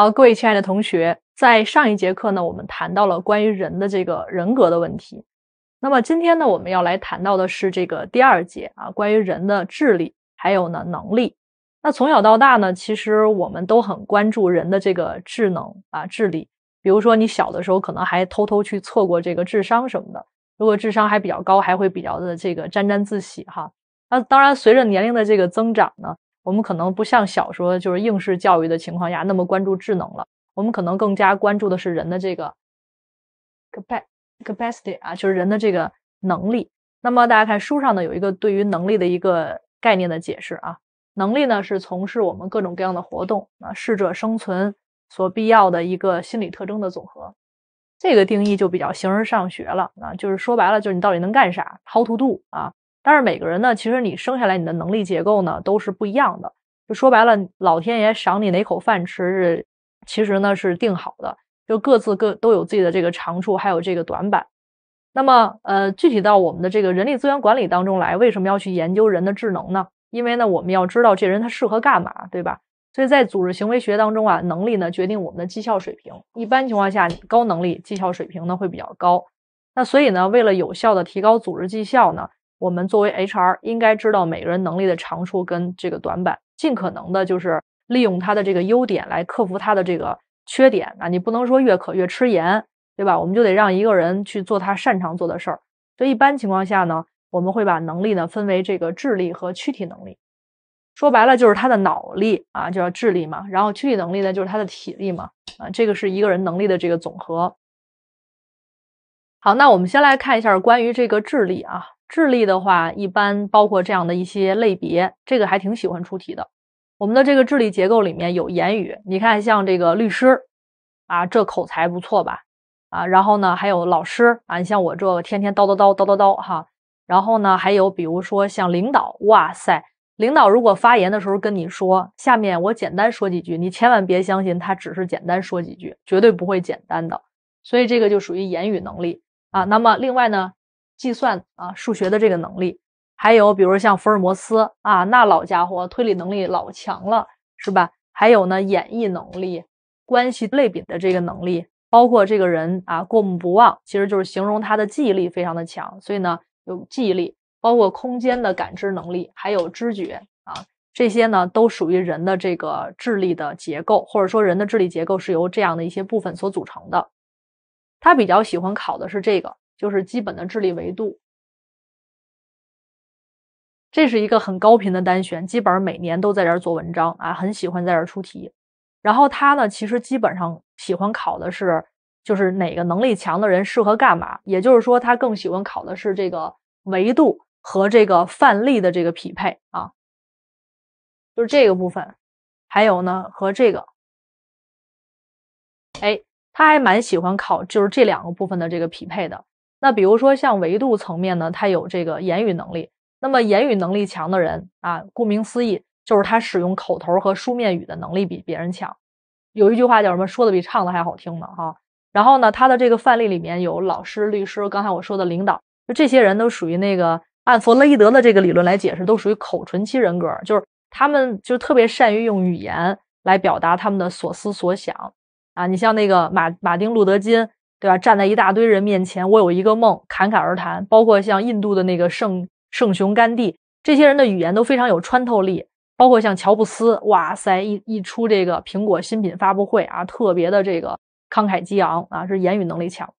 好，各位亲爱的同学，在上一节课呢，我们谈到了关于人的这个人格的问题。那么今天呢，我们要来谈到的是这个第二节啊，关于人的智力还有呢能力。那从小到大呢，其实我们都很关注人的这个智能啊、智力。比如说你小的时候，可能还偷偷去测过这个智商什么的。如果智商还比较高，还会比较的这个沾沾自喜哈。那当然，随着年龄的这个增长呢。我们可能不像小时候就是应试教育的情况下那么关注智能了，我们可能更加关注的是人的这个 capacity 啊，就是人的这个能力。那么大家看书上呢有一个对于能力的一个概念的解释啊，能力呢是从事我们各种各样的活动啊，适者生存所必要的一个心理特征的总和。这个定义就比较形而上学了啊，就是说白了就是你到底能干啥，h o w to do 啊。但是每个人呢，其实你生下来你的能力结构呢都是不一样的。就说白了，老天爷赏你哪口饭吃，是其实呢是定好的。就各自各都有自己的这个长处，还有这个短板。那么，呃，具体到我们的这个人力资源管理当中来，为什么要去研究人的智能呢？因为呢，我们要知道这人他适合干嘛，对吧？所以在组织行为学当中啊，能力呢决定我们的绩效水平。一般情况下，高能力绩效水平呢会比较高。那所以呢，为了有效的提高组织绩效呢。我们作为 HR，应该知道每个人能力的长处跟这个短板，尽可能的就是利用他的这个优点来克服他的这个缺点。啊。你不能说越渴越吃盐，对吧？我们就得让一个人去做他擅长做的事儿。所以一般情况下呢，我们会把能力呢分为这个智力和躯体能力。说白了就是他的脑力啊，就叫智力嘛。然后躯体能力呢就是他的体力嘛。啊，这个是一个人能力的这个总和。好，那我们先来看一下关于这个智力啊。智力的话，一般包括这样的一些类别，这个还挺喜欢出题的。我们的这个智力结构里面有言语，你看，像这个律师，啊，这口才不错吧？啊，然后呢，还有老师，啊，你像我这天天叨叨叨叨叨叨哈。然后呢，还有比如说像领导，哇塞，领导如果发言的时候跟你说，下面我简单说几句，你千万别相信他只是简单说几句，绝对不会简单的。所以这个就属于言语能力啊。那么另外呢？计算啊，数学的这个能力，还有比如像福尔摩斯啊，那老家伙推理能力老强了，是吧？还有呢，演绎能力、关系类比的这个能力，包括这个人啊过目不忘，其实就是形容他的记忆力非常的强。所以呢，有记忆力，包括空间的感知能力，还有知觉啊，这些呢都属于人的这个智力的结构，或者说人的智力结构是由这样的一些部分所组成的。他比较喜欢考的是这个。就是基本的智力维度，这是一个很高频的单选，基本上每年都在这儿做文章啊，很喜欢在这儿出题。然后他呢，其实基本上喜欢考的是，就是哪个能力强的人适合干嘛，也就是说，他更喜欢考的是这个维度和这个范例的这个匹配啊，就是这个部分，还有呢和这个，哎，他还蛮喜欢考就是这两个部分的这个匹配的。那比如说像维度层面呢，他有这个言语能力。那么言语能力强的人啊，顾名思义就是他使用口头和书面语的能力比别人强。有一句话叫什么？说的比唱的还好听呢，哈。然后呢，他的这个范例里面有老师、律师，刚才我说的领导，就这些人都属于那个按弗洛伊德的这个理论来解释，都属于口唇期人格，就是他们就特别善于用语言来表达他们的所思所想啊。你像那个马马丁路德金。对吧？站在一大堆人面前，我有一个梦，侃侃而谈。包括像印度的那个圣圣雄甘地，这些人的语言都非常有穿透力。包括像乔布斯，哇塞，一一出这个苹果新品发布会啊，特别的这个慷慨激昂啊，是言语能力强。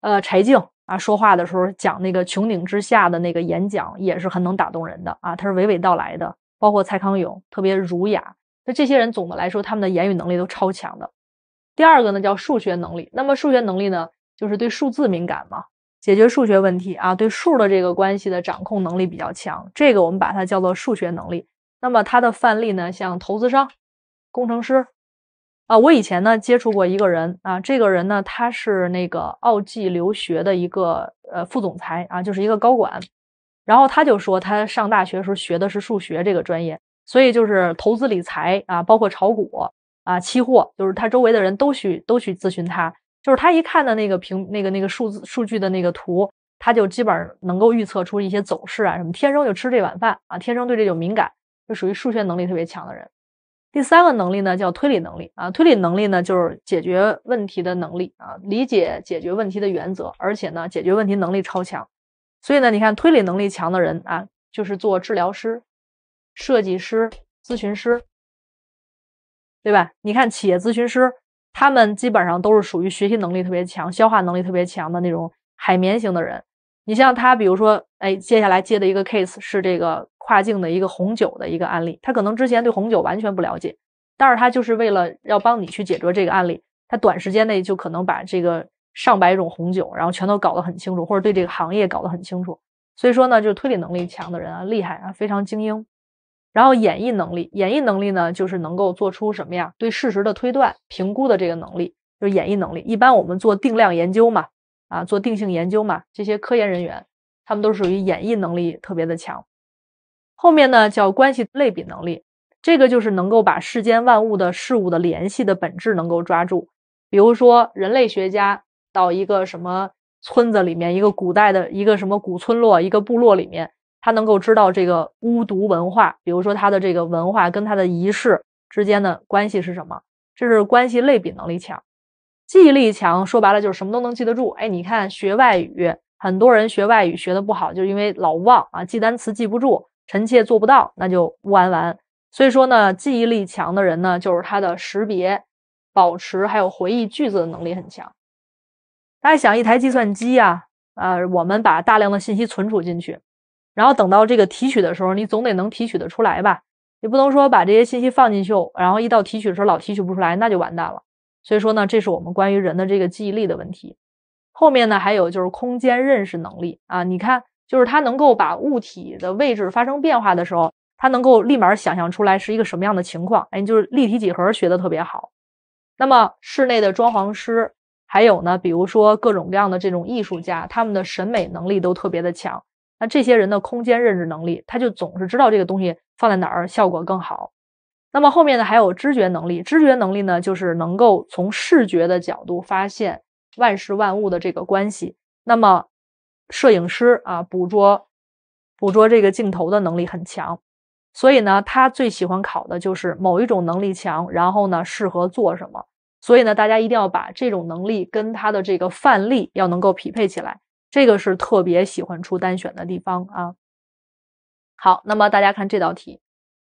呃，柴静啊，说话的时候讲那个穹顶之下的那个演讲也是很能打动人的啊，他是娓娓道来的。包括蔡康永，特别儒雅。那这些人总的来说，他们的言语能力都超强的。第二个呢叫数学能力，那么数学能力呢就是对数字敏感嘛，解决数学问题啊，对数的这个关系的掌控能力比较强，这个我们把它叫做数学能力。那么它的范例呢，像投资商、工程师啊，我以前呢接触过一个人啊，这个人呢他是那个奥际留学的一个呃副总裁啊，就是一个高管，然后他就说他上大学时候学的是数学这个专业，所以就是投资理财啊，包括炒股。啊，期货就是他周围的人都去都去咨询他，就是他一看的那个屏，那个那个数字数据的那个图，他就基本上能够预测出一些走势啊。什么天生就吃这碗饭啊，天生对这种敏感，就属于数学能力特别强的人。第三个能力呢叫推理能力啊，推理能力呢就是解决问题的能力啊，理解解决问题的原则，而且呢解决问题能力超强。所以呢，你看推理能力强的人啊，就是做治疗师、设计师、咨询师。对吧？你看企业咨询师，他们基本上都是属于学习能力特别强、消化能力特别强的那种海绵型的人。你像他，比如说，哎，接下来接的一个 case 是这个跨境的一个红酒的一个案例，他可能之前对红酒完全不了解，但是他就是为了要帮你去解决这个案例，他短时间内就可能把这个上百种红酒，然后全都搞得很清楚，或者对这个行业搞得很清楚。所以说呢，就推理能力强的人啊，厉害啊，非常精英。然后演绎能力，演绎能力呢，就是能够做出什么呀？对事实的推断、评估的这个能力，就演绎能力。一般我们做定量研究嘛，啊，做定性研究嘛，这些科研人员，他们都属于演绎能力特别的强。后面呢，叫关系类比能力，这个就是能够把世间万物的事物的联系的本质能够抓住。比如说，人类学家到一个什么村子里面，一个古代的一个什么古村落，一个部落里面。他能够知道这个巫毒文化，比如说他的这个文化跟他的仪式之间的关系是什么？这是关系类比能力强，记忆力强，说白了就是什么都能记得住。哎，你看学外语，很多人学外语学的不好，就是因为老忘啊，记单词记不住。臣妾做不到，那就完完。所以说呢，记忆力强的人呢，就是他的识别、保持还有回忆句子的能力很强。大家想一台计算机啊，呃，我们把大量的信息存储进去。然后等到这个提取的时候，你总得能提取得出来吧？你不能说把这些信息放进去，然后一到提取的时候老提取不出来，那就完蛋了。所以说呢，这是我们关于人的这个记忆力的问题。后面呢，还有就是空间认识能力啊，你看，就是他能够把物体的位置发生变化的时候，他能够立马想象出来是一个什么样的情况。哎，就是立体几何学的特别好。那么室内的装潢师，还有呢，比如说各种各样的这种艺术家，他们的审美能力都特别的强。这些人的空间认知能力，他就总是知道这个东西放在哪儿效果更好。那么后面呢，还有知觉能力。知觉能力呢，就是能够从视觉的角度发现万事万物的这个关系。那么摄影师啊，捕捉捕捉这个镜头的能力很强。所以呢，他最喜欢考的就是某一种能力强，然后呢适合做什么。所以呢，大家一定要把这种能力跟他的这个范例要能够匹配起来。这个是特别喜欢出单选的地方啊。好，那么大家看这道题，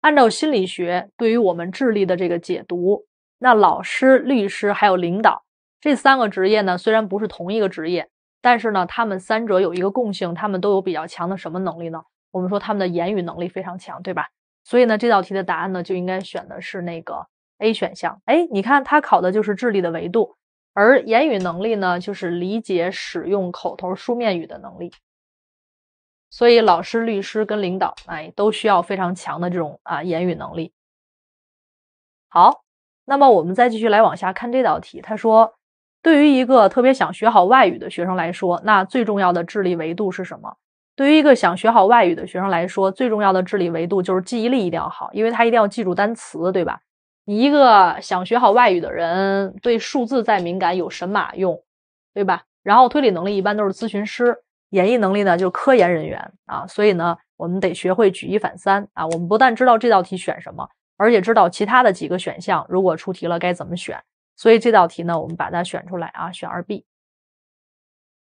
按照心理学对于我们智力的这个解读，那老师、律师还有领导这三个职业呢，虽然不是同一个职业，但是呢，他们三者有一个共性，他们都有比较强的什么能力呢？我们说他们的言语能力非常强，对吧？所以呢，这道题的答案呢，就应该选的是那个 A 选项。哎，你看他考的就是智力的维度。而言语能力呢，就是理解、使用口头、书面语的能力。所以，老师、律师跟领导，哎，都需要非常强的这种啊言语能力。好，那么我们再继续来往下看这道题。他说，对于一个特别想学好外语的学生来说，那最重要的智力维度是什么？对于一个想学好外语的学生来说，最重要的智力维度就是记忆力一定要好，因为他一定要记住单词，对吧？一个想学好外语的人，对数字再敏感有神马用，对吧？然后推理能力一般都是咨询师，演绎能力呢就是科研人员啊。所以呢，我们得学会举一反三啊。我们不但知道这道题选什么，而且知道其他的几个选项如果出题了该怎么选。所以这道题呢，我们把它选出来啊，选二 B。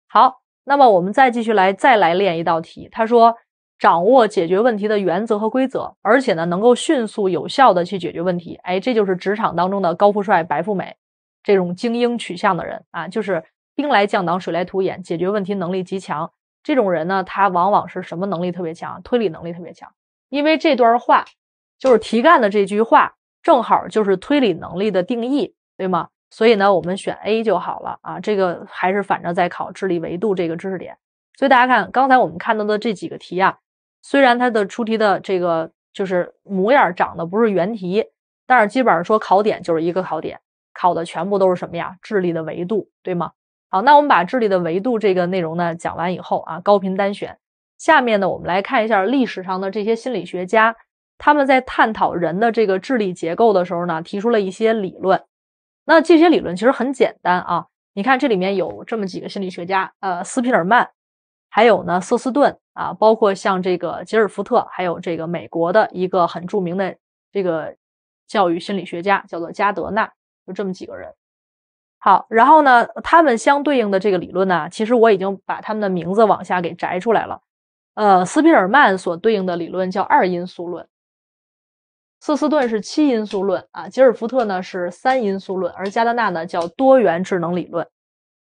好，那么我们再继续来再来练一道题，他说。掌握解决问题的原则和规则，而且呢，能够迅速有效的去解决问题。哎，这就是职场当中的高富帅、白富美，这种精英取向的人啊，就是兵来将挡，水来土掩，解决问题能力极强。这种人呢，他往往是什么能力特别强？推理能力特别强。因为这段话就是题干的这句话，正好就是推理能力的定义，对吗？所以呢，我们选 A 就好了啊。这个还是反着在考智力维度这个知识点。所以大家看刚才我们看到的这几个题啊。虽然它的出题的这个就是模样长得不是原题，但是基本上说考点就是一个考点，考的全部都是什么呀？智力的维度，对吗？好，那我们把智力的维度这个内容呢讲完以后啊，高频单选。下面呢，我们来看一下历史上的这些心理学家，他们在探讨人的这个智力结构的时候呢，提出了一些理论。那这些理论其实很简单啊，你看这里面有这么几个心理学家，呃，斯皮尔曼。还有呢，瑟斯顿啊，包括像这个吉尔福特，还有这个美国的一个很著名的这个教育心理学家，叫做加德纳，就这么几个人。好，然后呢，他们相对应的这个理论呢，其实我已经把他们的名字往下给摘出来了。呃，斯皮尔曼所对应的理论叫二因素论，瑟斯顿是七因素论啊，吉尔福特呢是三因素论，而加德纳呢叫多元智能理论。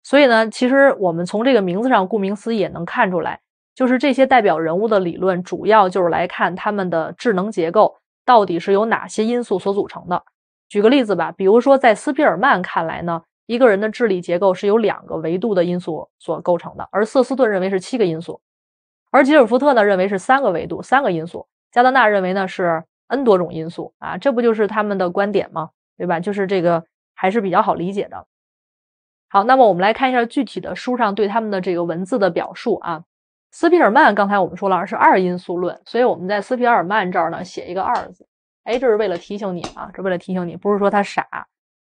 所以呢，其实我们从这个名字上，顾名思义也能看出来，就是这些代表人物的理论，主要就是来看他们的智能结构到底是由哪些因素所组成的。举个例子吧，比如说在斯皮尔曼看来呢，一个人的智力结构是由两个维度的因素所构成的，而瑟斯顿认为是七个因素，而吉尔福特呢认为是三个维度、三个因素，加德纳认为呢是 n 多种因素啊，这不就是他们的观点吗？对吧？就是这个还是比较好理解的。好，那么我们来看一下具体的书上对他们的这个文字的表述啊。斯皮尔曼刚才我们说了是二因素论，所以我们在斯皮尔曼这儿呢写一个二字，哎，这是为了提醒你啊，这为了提醒你，不是说他傻。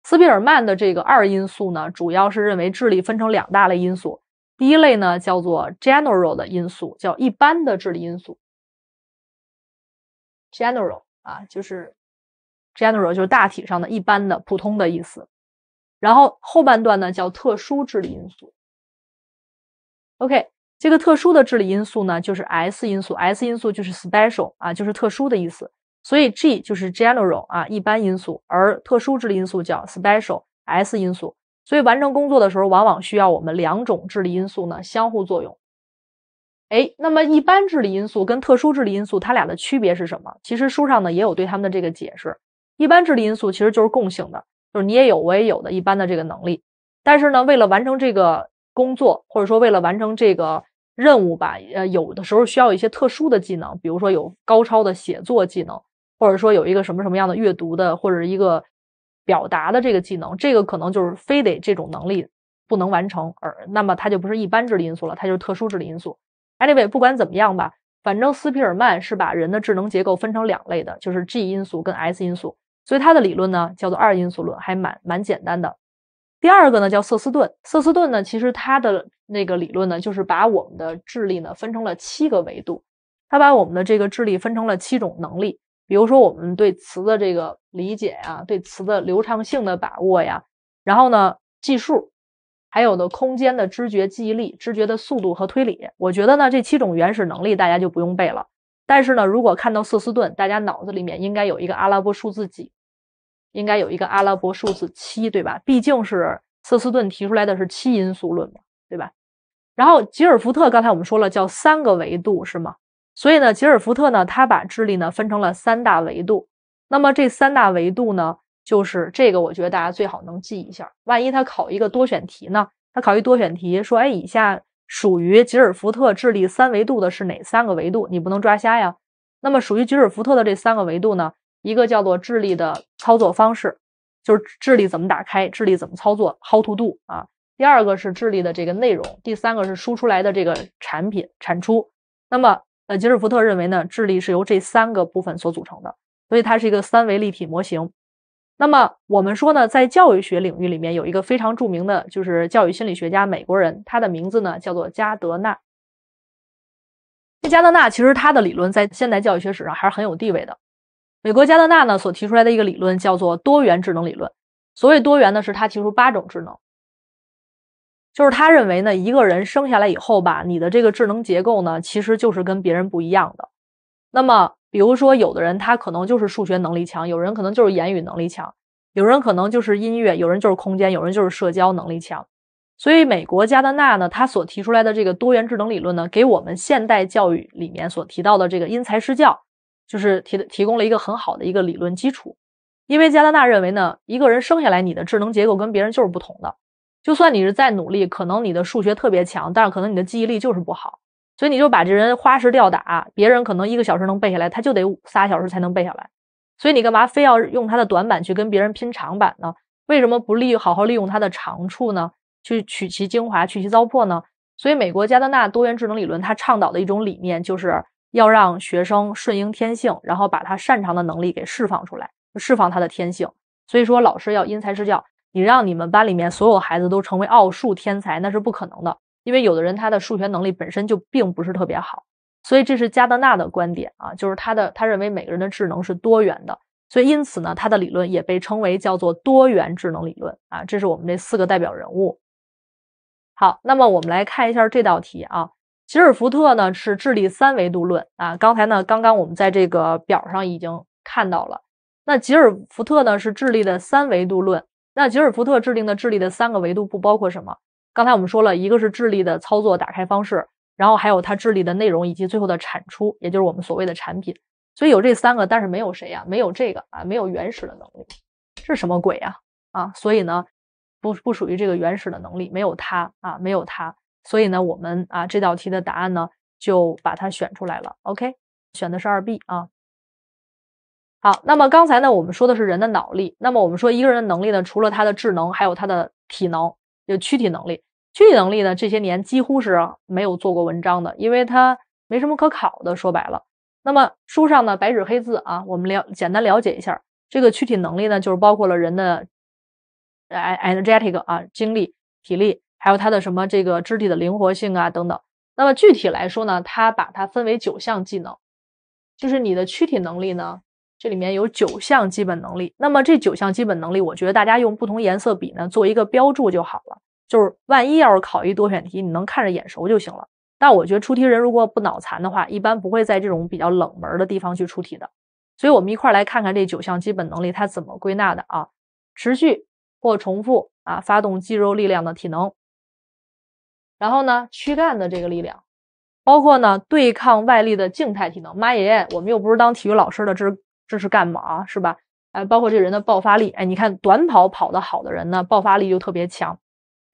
斯皮尔曼的这个二因素呢，主要是认为智力分成两大类因素，第一类呢叫做 general 的因素，叫一般的智力因素，general 啊，就是 general 就是大体上的一般的普通的意思。然后后半段呢叫特殊智力因素。OK，这个特殊的智力因素呢就是 S 因素，S 因素就是 special 啊，就是特殊的意思。所以 G 就是 general 啊，一般因素，而特殊智力因素叫 special，S 因素。所以完成工作的时候，往往需要我们两种智力因素呢相互作用。哎，那么一般智力因素跟特殊智力因素，它俩的区别是什么？其实书上呢也有对他们的这个解释。一般智力因素其实就是共性的。就是你也有我也有的一般的这个能力，但是呢，为了完成这个工作，或者说为了完成这个任务吧，呃，有的时候需要一些特殊的技能，比如说有高超的写作技能，或者说有一个什么什么样的阅读的或者一个表达的这个技能，这个可能就是非得这种能力不能完成，而那么它就不是一般智力因素了，它就是特殊智力因素。Anyway，不管怎么样吧，反正斯皮尔曼是把人的智能结构分成两类的，就是 G 因素跟 S 因素。所以他的理论呢叫做二因素论，还蛮蛮简单的。第二个呢叫瑟斯顿，瑟斯顿呢其实他的那个理论呢就是把我们的智力呢分成了七个维度，他把我们的这个智力分成了七种能力，比如说我们对词的这个理解呀，对词的流畅性的把握呀，然后呢计数，还有的空间的知觉、记忆力、知觉的速度和推理。我觉得呢这七种原始能力大家就不用背了，但是呢如果看到瑟斯顿，大家脑子里面应该有一个阿拉伯数字几。应该有一个阿拉伯数字七，对吧？毕竟是瑟斯顿提出来的是七因素论嘛，对吧？然后吉尔福特刚才我们说了叫三个维度，是吗？所以呢，吉尔福特呢，他把智力呢分成了三大维度。那么这三大维度呢，就是这个，我觉得大家最好能记一下。万一他考一个多选题呢？他考一个多选题，说哎，以下属于吉尔福特智力三维度的是哪三个维度？你不能抓瞎呀。那么属于吉尔福特的这三个维度呢？一个叫做智力的操作方式，就是智力怎么打开，智力怎么操作，how to do 啊。第二个是智力的这个内容，第三个是输出来的这个产品产出。那么，呃，吉尔福特认为呢，智力是由这三个部分所组成的，所以它是一个三维立体模型。那么，我们说呢，在教育学领域里面有一个非常著名的就是教育心理学家，美国人，他的名字呢叫做加德纳。这加德纳其实他的理论在现代教育学史上还是很有地位的。美国加德纳呢所提出来的一个理论叫做多元智能理论。所谓多元呢，是他提出八种智能，就是他认为呢，一个人生下来以后吧，你的这个智能结构呢，其实就是跟别人不一样的。那么，比如说有的人他可能就是数学能力强，有人可能就是言语能力强，有人可能就是音乐，有人就是空间，有人就是社交能力强。所以，美国加德纳呢，他所提出来的这个多元智能理论呢，给我们现代教育里面所提到的这个因材施教。就是提的提供了一个很好的一个理论基础，因为加拿大认为呢，一个人生下来你的智能结构跟别人就是不同的，就算你是再努力，可能你的数学特别强，但是可能你的记忆力就是不好，所以你就把这人花式吊打，别人可能一个小时能背下来，他就得仨小时才能背下来，所以你干嘛非要用他的短板去跟别人拼长板呢？为什么不利好好利用他的长处呢？去取其精华，去其糟粕呢？所以美国加拿大多元智能理论，他倡导的一种理念就是。要让学生顺应天性，然后把他擅长的能力给释放出来，释放他的天性。所以说，老师要因材施教。你让你们班里面所有孩子都成为奥数天才，那是不可能的，因为有的人他的数学能力本身就并不是特别好。所以这是加德纳的观点啊，就是他的他认为每个人的智能是多元的。所以因此呢，他的理论也被称为叫做多元智能理论啊。这是我们这四个代表人物。好，那么我们来看一下这道题啊。吉尔福特呢是智力三维度论啊，刚才呢，刚刚我们在这个表上已经看到了。那吉尔福特呢是智力的三维度论。那吉尔福特制定的智力的三个维度不包括什么？刚才我们说了一个是智力的操作打开方式，然后还有它智力的内容以及最后的产出，也就是我们所谓的产品。所以有这三个，但是没有谁呀？没有这个啊？没有原始的能力，这是什么鬼呀？啊，所以呢，不不属于这个原始的能力，没有它啊，没有它。所以呢，我们啊这道题的答案呢就把它选出来了。OK，选的是二 B 啊。好，那么刚才呢我们说的是人的脑力，那么我们说一个人的能力呢，除了他的智能，还有他的体能，有躯体能力。躯体能力呢这些年几乎是没有做过文章的，因为他没什么可考的。说白了，那么书上呢白纸黑字啊，我们了简单了解一下这个躯体能力呢，就是包括了人的，哎，energetic 啊，精力、体力。还有它的什么这个肢体的灵活性啊等等。那么具体来说呢，它把它分为九项技能，就是你的躯体能力呢，这里面有九项基本能力。那么这九项基本能力，我觉得大家用不同颜色笔呢做一个标注就好了。就是万一要是考一多选题，你能看着眼熟就行了。但我觉得出题人如果不脑残的话，一般不会在这种比较冷门的地方去出题的。所以，我们一块来看看这九项基本能力它怎么归纳的啊？持续或重复啊，发动肌肉力量的体能。然后呢，躯干的这个力量，包括呢对抗外力的静态体能。妈耶，我们又不是当体育老师的，这这是干嘛是吧？哎，包括这人的爆发力，哎，你看短跑跑得好的人呢，爆发力就特别强。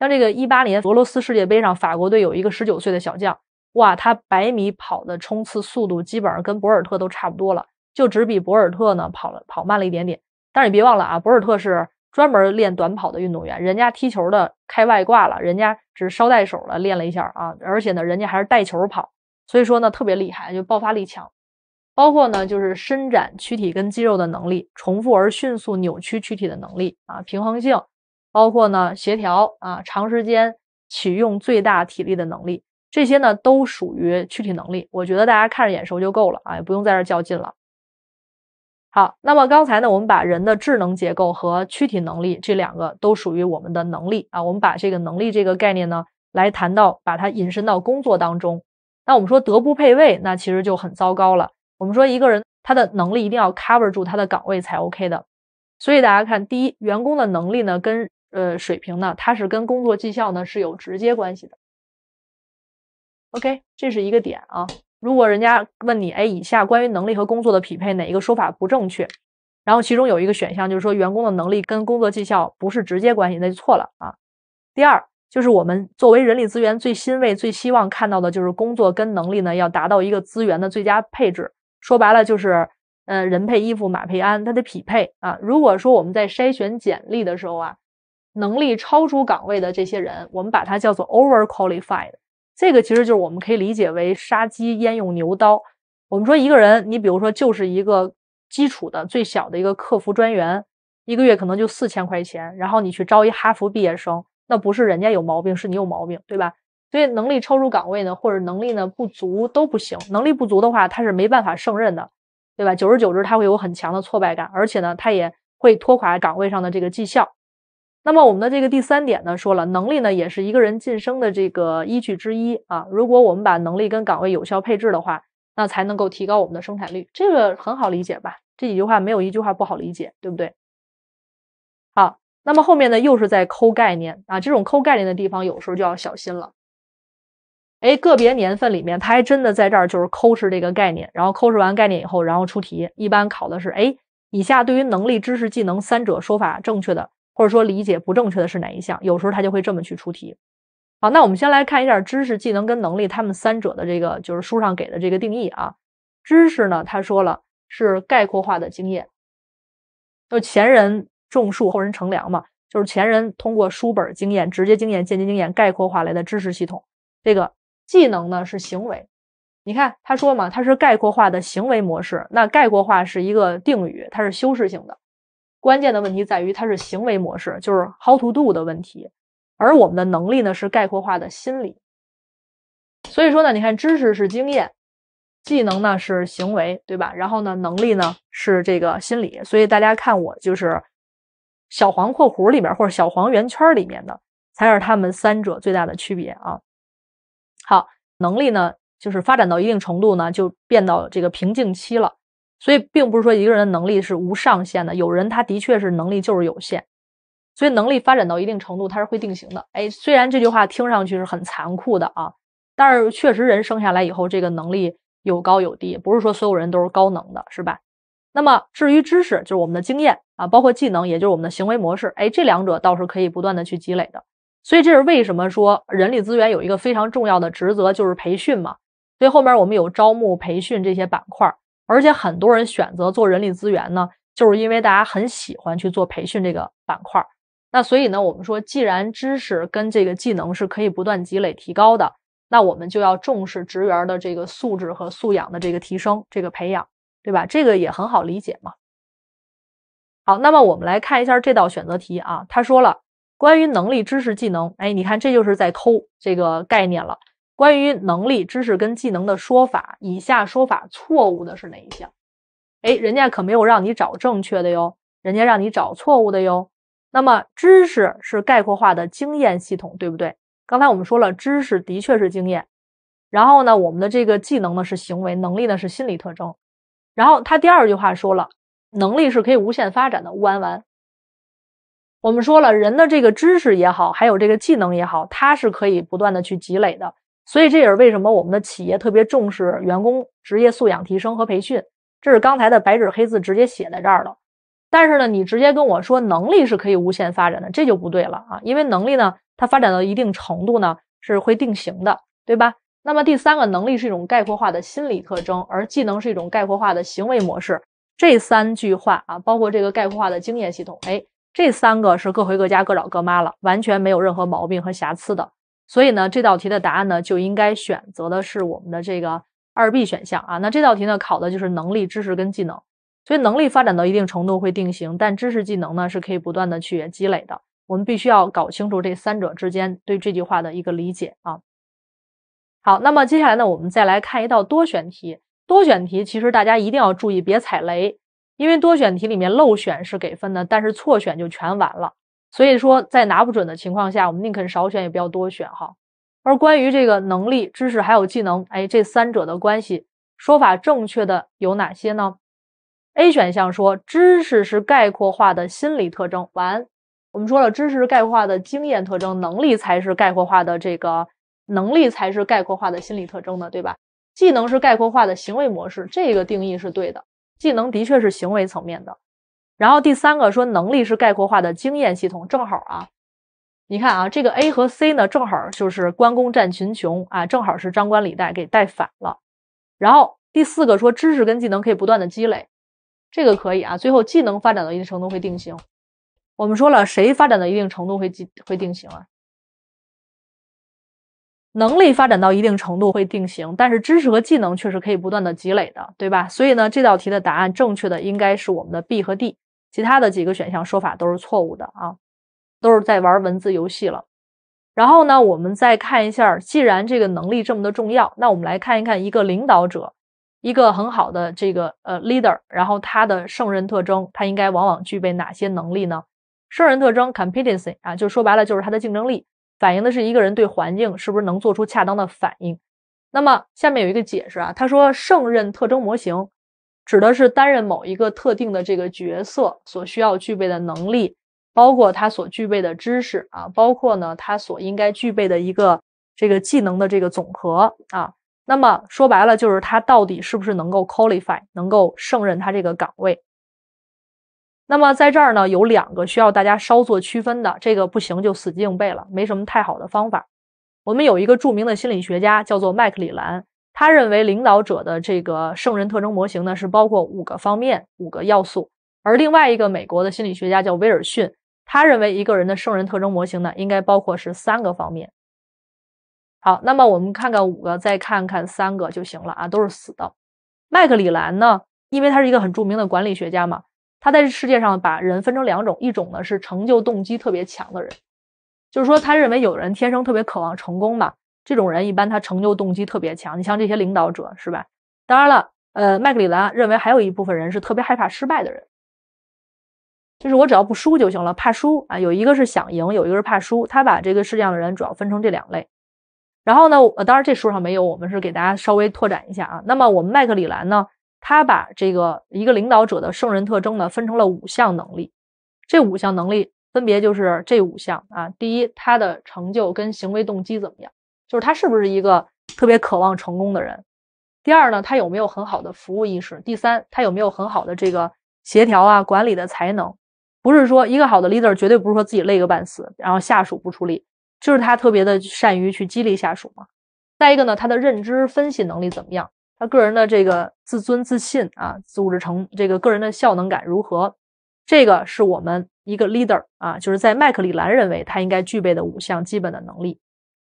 像这个一八年俄罗斯世界杯上，法国队有一个十九岁的小将，哇，他百米跑的冲刺速度基本上跟博尔特都差不多了，就只比博尔特呢跑了跑慢了一点点。但是你别忘了啊，博尔特是。专门练短跑的运动员，人家踢球的开外挂了，人家只捎带手了练了一下啊，而且呢，人家还是带球跑，所以说呢，特别厉害，就爆发力强，包括呢，就是伸展躯体跟肌肉的能力，重复而迅速扭曲躯体的能力啊，平衡性，包括呢，协调啊，长时间启用最大体力的能力，这些呢，都属于躯体能力。我觉得大家看着眼熟就够了啊，也不用在这较劲了。好，那么刚才呢，我们把人的智能结构和躯体能力这两个都属于我们的能力啊。我们把这个能力这个概念呢，来谈到把它引申到工作当中。那我们说德不配位，那其实就很糟糕了。我们说一个人他的能力一定要 cover 住他的岗位才 OK 的。所以大家看，第一，员工的能力呢，跟呃水平呢，它是跟工作绩效呢是有直接关系的。OK，这是一个点啊。如果人家问你，哎，以下关于能力和工作的匹配，哪一个说法不正确？然后其中有一个选项就是说，员工的能力跟工作绩效不是直接关系，那就错了啊。第二，就是我们作为人力资源最欣慰、最希望看到的，就是工作跟能力呢要达到一个资源的最佳配置。说白了就是，嗯，人配衣服，马配鞍，它得匹配啊。如果说我们在筛选简历的时候啊，能力超出岗位的这些人，我们把它叫做 overqualified。这个其实就是我们可以理解为“杀鸡焉用牛刀”。我们说一个人，你比如说就是一个基础的、最小的一个客服专员，一个月可能就四千块钱。然后你去招一哈佛毕业生，那不是人家有毛病，是你有毛病，对吧？所以能力超出岗位呢，或者能力呢不足都不行。能力不足的话，他是没办法胜任的，对吧？久而久之，他会有很强的挫败感，而且呢，他也会拖垮岗位上的这个绩效。那么我们的这个第三点呢，说了能力呢也是一个人晋升的这个依据之一啊。如果我们把能力跟岗位有效配置的话，那才能够提高我们的生产率。这个很好理解吧？这几句话没有一句话不好理解，对不对？好，那么后面呢又是在抠概念啊。这种抠概念的地方有时候就要小心了。哎，个别年份里面他还真的在这儿就是抠是这个概念，然后抠是完概念以后，然后出题，一般考的是哎，以下对于能力、知识、技能三者说法正确的。或者说理解不正确的是哪一项？有时候他就会这么去出题。好，那我们先来看一下知识、技能跟能力他们三者的这个就是书上给的这个定义啊。知识呢，他说了是概括化的经验，就前人种树后人乘凉嘛，就是前人通过书本经验、直接经验、间接经验概括化来的知识系统。这个技能呢是行为，你看他说嘛，它是概括化的行为模式。那概括化是一个定语，它是修饰性的。关键的问题在于它是行为模式，就是 howto do 的问题，而我们的能力呢是概括化的心理。所以说呢，你看知识是经验，技能呢是行为，对吧？然后呢，能力呢是这个心理。所以大家看我就是小黄括弧里面或者小黄圆圈里面的，才是他们三者最大的区别啊。好，能力呢就是发展到一定程度呢，就变到这个瓶颈期了。所以，并不是说一个人的能力是无上限的。有人他的确是能力就是有限，所以能力发展到一定程度，它是会定型的。哎，虽然这句话听上去是很残酷的啊，但是确实人生下来以后，这个能力有高有低，不是说所有人都是高能的，是吧？那么，至于知识，就是我们的经验啊，包括技能，也就是我们的行为模式。哎，这两者倒是可以不断的去积累的。所以，这是为什么说人力资源有一个非常重要的职责就是培训嘛？所以后面我们有招募、培训这些板块儿。而且很多人选择做人力资源呢，就是因为大家很喜欢去做培训这个板块。那所以呢，我们说，既然知识跟这个技能是可以不断积累提高的，那我们就要重视职员的这个素质和素养的这个提升、这个培养，对吧？这个也很好理解嘛。好，那么我们来看一下这道选择题啊，他说了关于能力、知识、技能，哎，你看这就是在偷这个概念了。关于能力、知识跟技能的说法，以下说法错误的是哪一项？哎，人家可没有让你找正确的哟，人家让你找错误的哟。那么，知识是概括化的经验系统，对不对？刚才我们说了，知识的确是经验。然后呢，我们的这个技能呢是行为，能力呢是心理特征。然后他第二句话说了，能力是可以无限发展的。乌安完，我们说了，人的这个知识也好，还有这个技能也好，它是可以不断的去积累的。所以这也是为什么我们的企业特别重视员工职业素养提升和培训，这是刚才的白纸黑字直接写在这儿了。但是呢，你直接跟我说能力是可以无限发展的，这就不对了啊！因为能力呢，它发展到一定程度呢，是会定型的，对吧？那么第三个，能力是一种概括化的心理特征，而技能是一种概括化的行为模式。这三句话啊，包括这个概括化的经验系统，哎，这三个是各回各家各找各妈了，完全没有任何毛病和瑕疵的。所以呢，这道题的答案呢就应该选择的是我们的这个二 B 选项啊。那这道题呢考的就是能力、知识跟技能。所以能力发展到一定程度会定型，但知识技能呢是可以不断的去积累的。我们必须要搞清楚这三者之间对这句话的一个理解啊。好，那么接下来呢，我们再来看一道多选题。多选题其实大家一定要注意别踩雷，因为多选题里面漏选是给分的，但是错选就全完了。所以说，在拿不准的情况下，我们宁肯少选，也不要多选哈。而关于这个能力、知识还有技能，哎，这三者的关系，说法正确的有哪些呢？A 选项说，知识是概括化的心理特征，完，我们说了，知识是概括化的经验特征，能力才是概括化的这个能力才是概括化的心理特征的，对吧？技能是概括化的行为模式，这个定义是对的，技能的确是行为层面的。然后第三个说能力是概括化的经验系统，正好啊，你看啊，这个 A 和 C 呢，正好就是关公战群雄啊，正好是张冠李戴给戴反了。然后第四个说知识跟技能可以不断的积累，这个可以啊。最后技能发展到一定程度会定型，我们说了谁发展到一定程度会积会定型啊？能力发展到一定程度会定型，但是知识和技能确实可以不断的积累的，对吧？所以呢，这道题的答案正确的应该是我们的 B 和 D。其他的几个选项说法都是错误的啊，都是在玩文字游戏了。然后呢，我们再看一下，既然这个能力这么的重要，那我们来看一看一个领导者，一个很好的这个呃 leader，然后他的胜任特征，他应该往往具备哪些能力呢？胜任特征 competency 啊，就说白了就是他的竞争力，反映的是一个人对环境是不是能做出恰当的反应。那么下面有一个解释啊，他说胜任特征模型。指的是担任某一个特定的这个角色所需要具备的能力，包括他所具备的知识啊，包括呢他所应该具备的一个这个技能的这个总和啊。那么说白了就是他到底是不是能够 qualify，能够胜任他这个岗位。那么在这儿呢有两个需要大家稍作区分的，这个不行就死记硬背了，没什么太好的方法。我们有一个著名的心理学家叫做麦克里兰。他认为领导者的这个圣人特征模型呢，是包括五个方面、五个要素。而另外一个美国的心理学家叫威尔逊，他认为一个人的圣人特征模型呢，应该包括是三个方面。好，那么我们看看五个，再看看三个就行了啊，都是死的。麦克里兰呢，因为他是一个很著名的管理学家嘛，他在世界上把人分成两种，一种呢是成就动机特别强的人，就是说他认为有人天生特别渴望成功嘛。这种人一般他成就动机特别强，你像这些领导者是吧？当然了，呃，麦克里兰认为还有一部分人是特别害怕失败的人，就是我只要不输就行了，怕输啊。有一个是想赢，有一个是怕输。他把这个世界上的人主要分成这两类。然后呢，呃，当然这书上没有，我们是给大家稍微拓展一下啊。那么我们麦克里兰呢，他把这个一个领导者的胜任特征呢分成了五项能力，这五项能力分别就是这五项啊。第一，他的成就跟行为动机怎么样？就是他是不是一个特别渴望成功的人？第二呢，他有没有很好的服务意识？第三，他有没有很好的这个协调啊管理的才能？不是说一个好的 leader 绝对不是说自己累个半死，然后下属不出力，就是他特别的善于去激励下属嘛。再一个呢，他的认知分析能力怎么样？他个人的这个自尊自信啊，组织成这个个人的效能感如何？这个是我们一个 leader 啊，就是在麦克里兰认为他应该具备的五项基本的能力。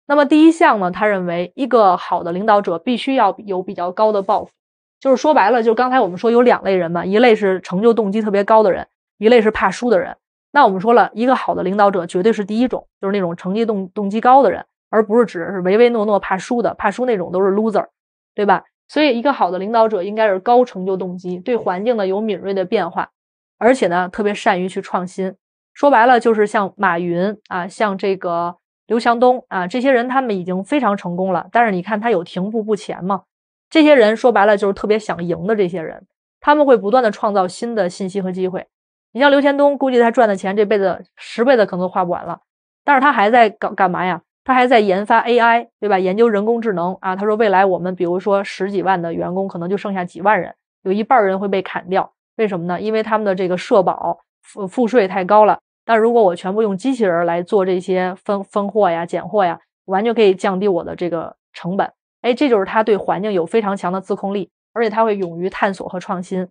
那么第一项呢，他认为一个好的领导者必须要有比较高的抱负，就是说白了，就刚才我们说有两类人嘛，一类是成就动机特别高的人，一类是怕输的人。那我们说了一个好的领导者绝对是第一种，就是那种成绩动动机高的人，而不是指是唯唯诺诺怕输的、怕输那种都是 loser，对吧？所以一个好的领导者应该是高成就动机，对环境呢有敏锐的变化，而且呢特别善于去创新。说白了就是像马云啊，像这个。刘强东啊，这些人他们已经非常成功了，但是你看他有停步不前吗？这些人说白了就是特别想赢的这些人，他们会不断的创造新的信息和机会。你像刘强东，估计他赚的钱这辈子十辈子可能都花不完了，但是他还在搞干嘛呀？他还在研发 AI，对吧？研究人工智能啊。他说未来我们比如说十几万的员工，可能就剩下几万人，有一半人会被砍掉。为什么呢？因为他们的这个社保付付税太高了。但如果我全部用机器人来做这些分分货呀、拣货呀，完全可以降低我的这个成本。哎，这就是他对环境有非常强的自控力，而且他会勇于探索和创新。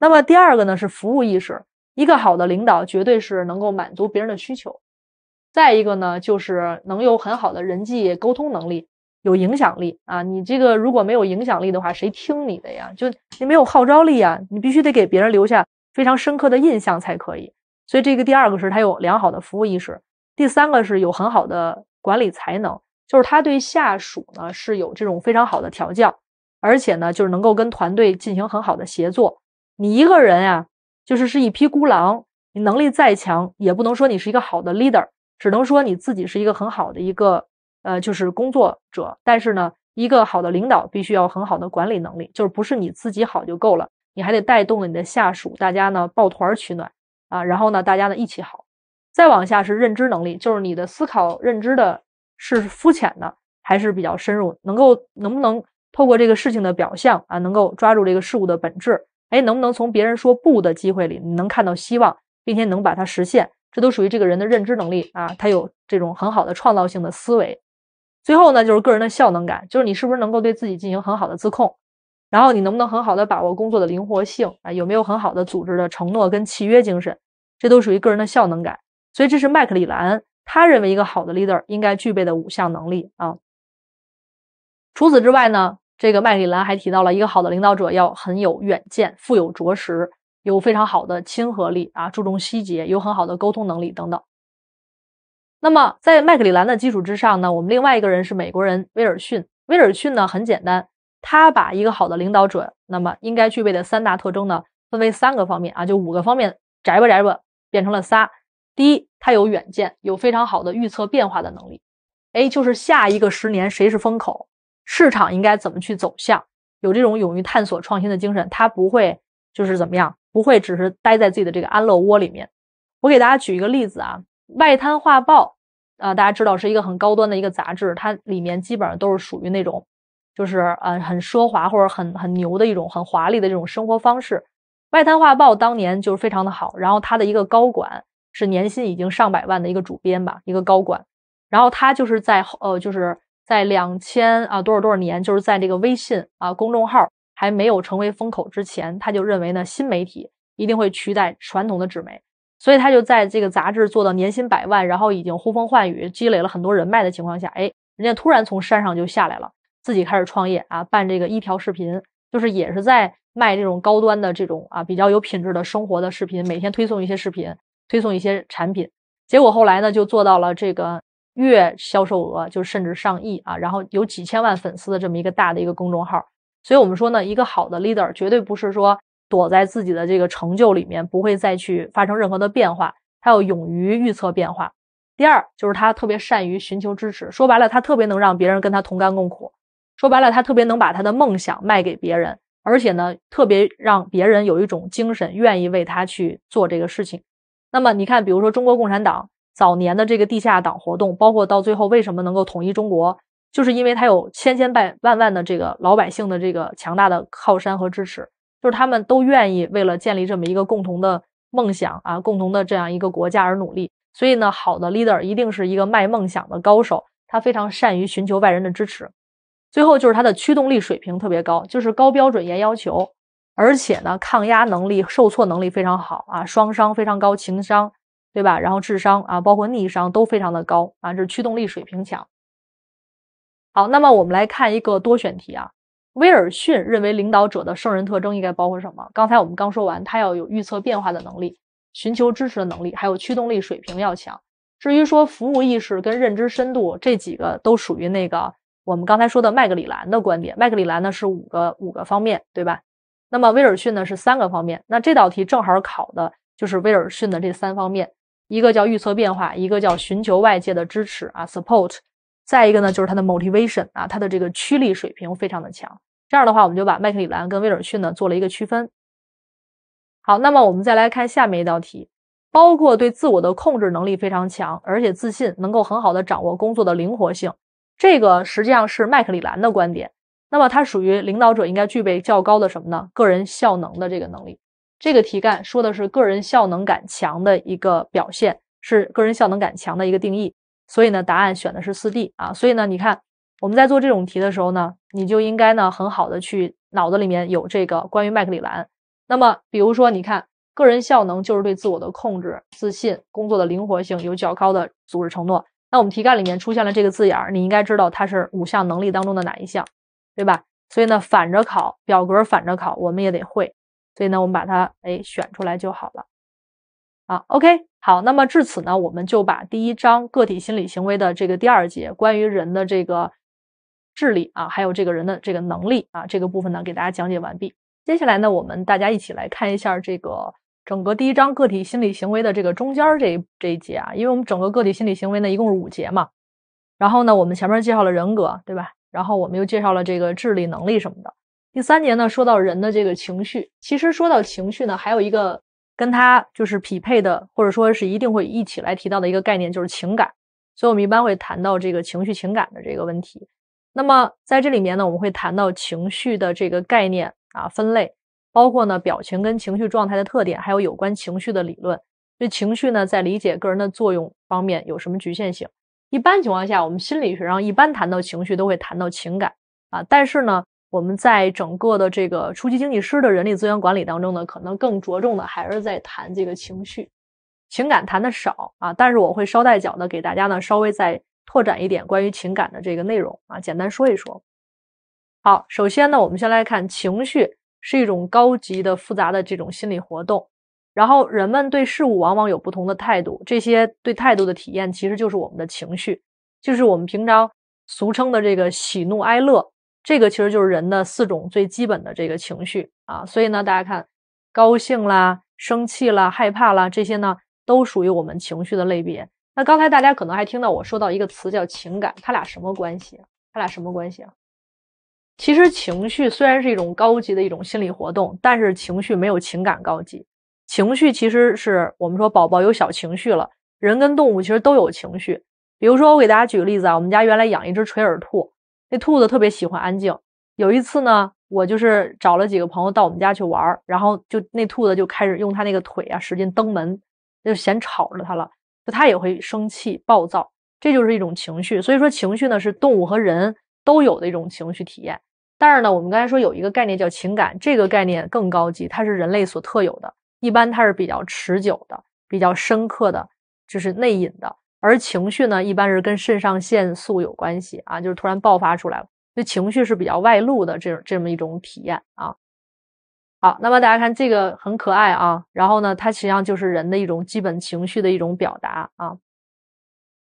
那么第二个呢是服务意识，一个好的领导绝对是能够满足别人的需求。再一个呢就是能有很好的人际沟通能力，有影响力啊。你这个如果没有影响力的话，谁听你的呀？就你没有号召力啊，你必须得给别人留下非常深刻的印象才可以。所以，这个第二个是他有良好的服务意识；第三个是有很好的管理才能，就是他对下属呢是有这种非常好的调教，而且呢就是能够跟团队进行很好的协作。你一个人呀，就是是一匹孤狼，你能力再强也不能说你是一个好的 leader，只能说你自己是一个很好的一个呃就是工作者。但是呢，一个好的领导必须要很好的管理能力，就是不是你自己好就够了，你还得带动了你的下属，大家呢抱团取暖。啊，然后呢，大家呢一起好，再往下是认知能力，就是你的思考认知的是肤浅的还是比较深入，能够能不能透过这个事情的表象啊，能够抓住这个事物的本质，哎，能不能从别人说不的机会里能看到希望，并且能把它实现，这都属于这个人的认知能力啊，他有这种很好的创造性的思维。最后呢，就是个人的效能感，就是你是不是能够对自己进行很好的自控。然后你能不能很好的把握工作的灵活性啊？有没有很好的组织的承诺跟契约精神？这都属于个人的效能感。所以这是麦克里兰他认为一个好的 leader 应该具备的五项能力啊。除此之外呢，这个麦克里兰还提到了一个好的领导者要很有远见、富有卓识、有非常好的亲和力啊，注重细节、有很好的沟通能力等等。那么在麦克里兰的基础之上呢，我们另外一个人是美国人威尔逊。威尔逊呢很简单。他把一个好的领导者那么应该具备的三大特征呢，分为三个方面啊，就五个方面，窄吧窄吧，变成了仨。第一，他有远见，有非常好的预测变化的能力，哎，就是下一个十年谁是风口，市场应该怎么去走向，有这种勇于探索创新的精神，他不会就是怎么样，不会只是待在自己的这个安乐窝里面。我给大家举一个例子啊，外滩画报啊，大家知道是一个很高端的一个杂志，它里面基本上都是属于那种。就是呃很奢华或者很很牛的一种很华丽的这种生活方式，《外滩画报》当年就是非常的好，然后他的一个高管是年薪已经上百万的一个主编吧，一个高管，然后他就是在呃就是在两千啊多少多少年，就是在这个微信啊公众号还没有成为风口之前，他就认为呢新媒体一定会取代传统的纸媒，所以他就在这个杂志做到年薪百万，然后已经呼风唤雨，积累了很多人脉的情况下，哎，人家突然从山上就下来了。自己开始创业啊，办这个一条视频，就是也是在卖这种高端的这种啊比较有品质的生活的视频，每天推送一些视频，推送一些产品。结果后来呢，就做到了这个月销售额就甚至上亿啊，然后有几千万粉丝的这么一个大的一个公众号。所以，我们说呢，一个好的 leader 绝对不是说躲在自己的这个成就里面，不会再去发生任何的变化，他要勇于预测变化。第二，就是他特别善于寻求支持，说白了，他特别能让别人跟他同甘共苦。说白了，他特别能把他的梦想卖给别人，而且呢，特别让别人有一种精神，愿意为他去做这个事情。那么，你看，比如说中国共产党早年的这个地下党活动，包括到最后为什么能够统一中国，就是因为他有千千百万万的这个老百姓的这个强大的靠山和支持，就是他们都愿意为了建立这么一个共同的梦想啊，共同的这样一个国家而努力。所以呢，好的 leader 一定是一个卖梦想的高手，他非常善于寻求外人的支持。最后就是它的驱动力水平特别高，就是高标准严要求，而且呢抗压能力、受挫能力非常好啊，双商非常高，情商对吧？然后智商啊，包括逆商都非常的高啊，这是驱动力水平强。好，那么我们来看一个多选题啊，威尔逊认为领导者的圣人特征应该包括什么？刚才我们刚说完，他要有预测变化的能力，寻求支持的能力，还有驱动力水平要强。至于说服务意识跟认知深度这几个，都属于那个。我们刚才说的麦格里兰的观点，麦格里兰呢是五个五个方面，对吧？那么威尔逊呢是三个方面。那这道题正好考的就是威尔逊的这三方面，一个叫预测变化，一个叫寻求外界的支持啊，support，再一个呢就是他的 motivation 啊，他的这个驱力水平非常的强。这样的话，我们就把麦克里兰跟威尔逊呢做了一个区分。好，那么我们再来看下面一道题，包括对自我的控制能力非常强，而且自信，能够很好的掌握工作的灵活性。这个实际上是麦克里兰的观点，那么它属于领导者应该具备较高的什么呢？个人效能的这个能力。这个题干说的是个人效能感强的一个表现，是个人效能感强的一个定义。所以呢，答案选的是四 D 啊。所以呢，你看我们在做这种题的时候呢，你就应该呢很好的去脑子里面有这个关于麦克里兰。那么比如说，你看个人效能就是对自我的控制、自信、工作的灵活性有较高的组织承诺。那我们题干里面出现了这个字眼儿，你应该知道它是五项能力当中的哪一项，对吧？所以呢，反着考表格，反着考我们也得会，所以呢，我们把它哎选出来就好了。啊，OK，好，那么至此呢，我们就把第一章个体心理行为的这个第二节关于人的这个智力啊，还有这个人的这个能力啊这个部分呢，给大家讲解完毕。接下来呢，我们大家一起来看一下这个。整个第一章个体心理行为的这个中间这这一节啊，因为我们整个个体心理行为呢一共是五节嘛，然后呢我们前面介绍了人格，对吧？然后我们又介绍了这个智力能力什么的。第三节呢说到人的这个情绪，其实说到情绪呢，还有一个跟他就是匹配的，或者说是一定会一起来提到的一个概念就是情感，所以我们一般会谈到这个情绪情感的这个问题。那么在这里面呢，我们会谈到情绪的这个概念啊分类。包括呢，表情跟情绪状态的特点，还有有关情绪的理论。这情绪呢，在理解个人的作用方面有什么局限性？一般情况下，我们心理学上一般谈到情绪，都会谈到情感啊。但是呢，我们在整个的这个初级经济师的人力资源管理当中呢，可能更着重的还是在谈这个情绪，情感谈的少啊。但是我会捎带脚的给大家呢，稍微再拓展一点关于情感的这个内容啊，简单说一说。好，首先呢，我们先来看情绪。是一种高级的复杂的这种心理活动，然后人们对事物往往有不同的态度，这些对态度的体验其实就是我们的情绪，就是我们平常俗称的这个喜怒哀乐，这个其实就是人的四种最基本的这个情绪啊。所以呢，大家看，高兴啦、生气啦、害怕啦，这些呢都属于我们情绪的类别。那刚才大家可能还听到我说到一个词叫情感，它俩什么关系？它俩什么关系啊？其实情绪虽然是一种高级的一种心理活动，但是情绪没有情感高级。情绪其实是我们说宝宝有小情绪了，人跟动物其实都有情绪。比如说，我给大家举个例子啊，我们家原来养一只垂耳兔，那兔子特别喜欢安静。有一次呢，我就是找了几个朋友到我们家去玩，然后就那兔子就开始用它那个腿啊使劲蹬门，就嫌吵着它了，就它也会生气暴躁，这就是一种情绪。所以说，情绪呢是动物和人都有的一种情绪体验。但是呢，我们刚才说有一个概念叫情感，这个概念更高级，它是人类所特有的，一般它是比较持久的、比较深刻的，就是内隐的；而情绪呢，一般是跟肾上腺素有关系啊，就是突然爆发出来了，所以情绪是比较外露的这种这么一种体验啊。好，那么大家看这个很可爱啊，然后呢，它实际上就是人的一种基本情绪的一种表达啊。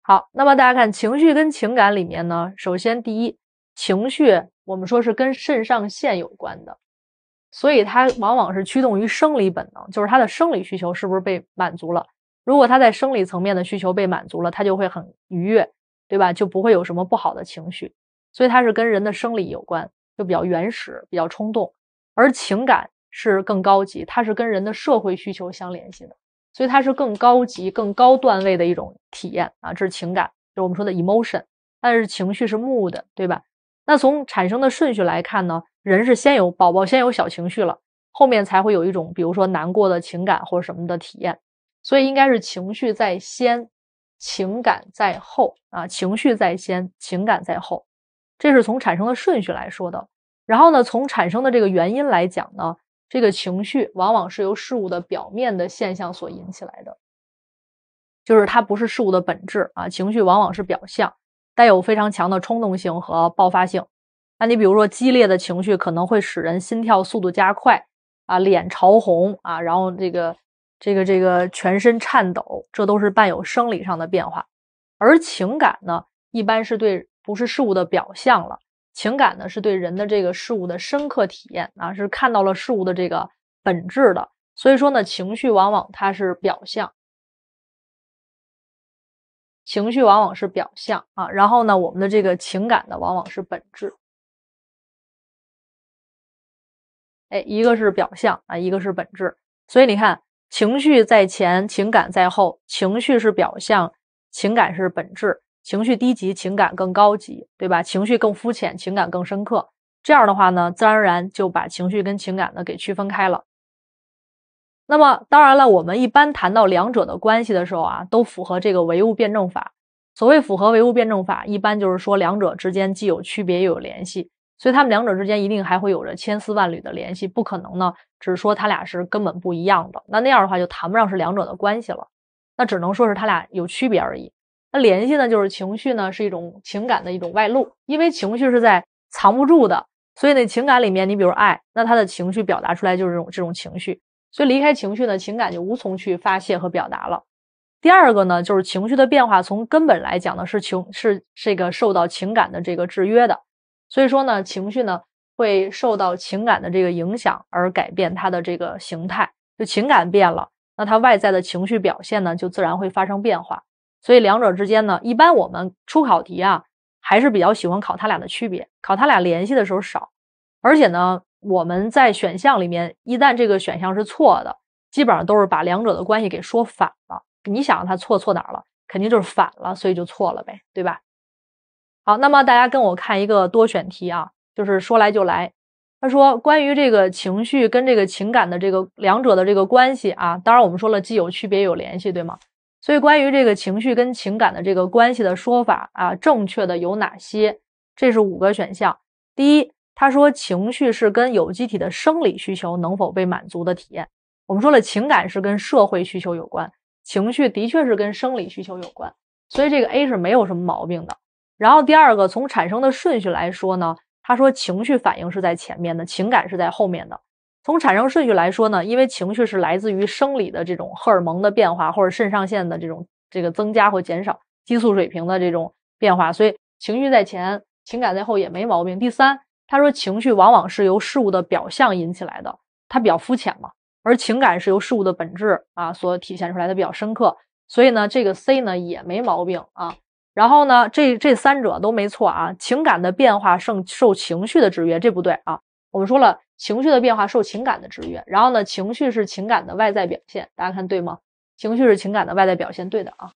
好，那么大家看情绪跟情感里面呢，首先第一情绪。我们说是跟肾上腺有关的，所以它往往是驱动于生理本能，就是它的生理需求是不是被满足了。如果它在生理层面的需求被满足了，它就会很愉悦，对吧？就不会有什么不好的情绪。所以它是跟人的生理有关，就比较原始、比较冲动。而情感是更高级，它是跟人的社会需求相联系的，所以它是更高级、更高段位的一种体验啊。这是情感，就我们说的 emotion，但是情绪是 mood，对吧？那从产生的顺序来看呢，人是先有宝宝，先有小情绪了，后面才会有一种比如说难过的情感或者什么的体验，所以应该是情绪在先，情感在后啊，情绪在先，情感在后，这是从产生的顺序来说的。然后呢，从产生的这个原因来讲呢，这个情绪往往是由事物的表面的现象所引起来的，就是它不是事物的本质啊，情绪往往是表象。带有非常强的冲动性和爆发性，那你比如说激烈的情绪可能会使人心跳速度加快啊，脸潮红啊，然后这个这个这个全身颤抖，这都是伴有生理上的变化。而情感呢，一般是对不是事物的表象了，情感呢是对人的这个事物的深刻体验啊，是看到了事物的这个本质的。所以说呢，情绪往往它是表象。情绪往往是表象啊，然后呢，我们的这个情感呢，往往是本质。哎，一个是表象啊，一个是本质。所以你看，情绪在前，情感在后，情绪是表象，情感是本质，情绪低级，情感更高级，对吧？情绪更肤浅，情感更深刻。这样的话呢，自然而然就把情绪跟情感呢给区分开了。那么，当然了，我们一般谈到两者的关系的时候啊，都符合这个唯物辩证法。所谓符合唯物辩证法，一般就是说两者之间既有区别又有联系，所以他们两者之间一定还会有着千丝万缕的联系，不可能呢只是说他俩是根本不一样的。那那样的话就谈不上是两者的关系了，那只能说是他俩有区别而已。那联系呢，就是情绪呢是一种情感的一种外露，因为情绪是在藏不住的，所以那情感里面，你比如爱，那他的情绪表达出来就是这种这种情绪。所以离开情绪呢，情感就无从去发泄和表达了。第二个呢，就是情绪的变化，从根本来讲呢，是情是这个受到情感的这个制约的。所以说呢，情绪呢会受到情感的这个影响而改变它的这个形态。就情感变了，那它外在的情绪表现呢，就自然会发生变化。所以两者之间呢，一般我们出考题啊，还是比较喜欢考它俩的区别，考它俩联系的时候少，而且呢。我们在选项里面，一旦这个选项是错的，基本上都是把两者的关系给说反了。你想它错错哪儿了？肯定就是反了，所以就错了呗，对吧？好，那么大家跟我看一个多选题啊，就是说来就来。他说，关于这个情绪跟这个情感的这个两者的这个关系啊，当然我们说了，既有区别有联系，对吗？所以关于这个情绪跟情感的这个关系的说法啊，正确的有哪些？这是五个选项，第一。他说，情绪是跟有机体的生理需求能否被满足的体验。我们说了，情感是跟社会需求有关，情绪的确是跟生理需求有关，所以这个 A 是没有什么毛病的。然后第二个，从产生的顺序来说呢，他说情绪反应是在前面的，情感是在后面的。从产生顺序来说呢，因为情绪是来自于生理的这种荷尔蒙的变化，或者肾上腺的这种这个增加或减少激素水平的这种变化，所以情绪在前，情感在后也没毛病。第三。他说，情绪往往是由事物的表象引起来的，它比较肤浅嘛。而情感是由事物的本质啊所体现出来的，比较深刻。所以呢，这个 C 呢也没毛病啊。然后呢，这这三者都没错啊。情感的变化受受情绪的制约，这不对啊。我们说了，情绪的变化受情感的制约。然后呢，情绪是情感的外在表现，大家看对吗？情绪是情感的外在表现，对的啊。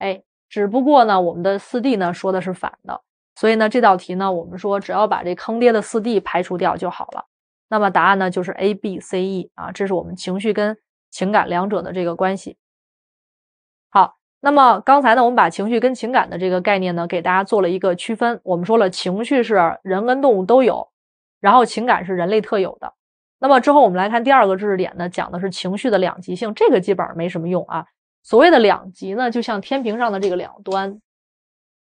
哎，只不过呢，我们的四 D 呢说的是反的。所以呢，这道题呢，我们说只要把这坑爹的四 D 排除掉就好了。那么答案呢，就是 A、B、C、E 啊，这是我们情绪跟情感两者的这个关系。好，那么刚才呢，我们把情绪跟情感的这个概念呢，给大家做了一个区分。我们说了，情绪是人跟动物都有，然后情感是人类特有的。那么之后我们来看第二个知识点呢，讲的是情绪的两极性，这个基本没什么用啊。所谓的两极呢，就像天平上的这个两端。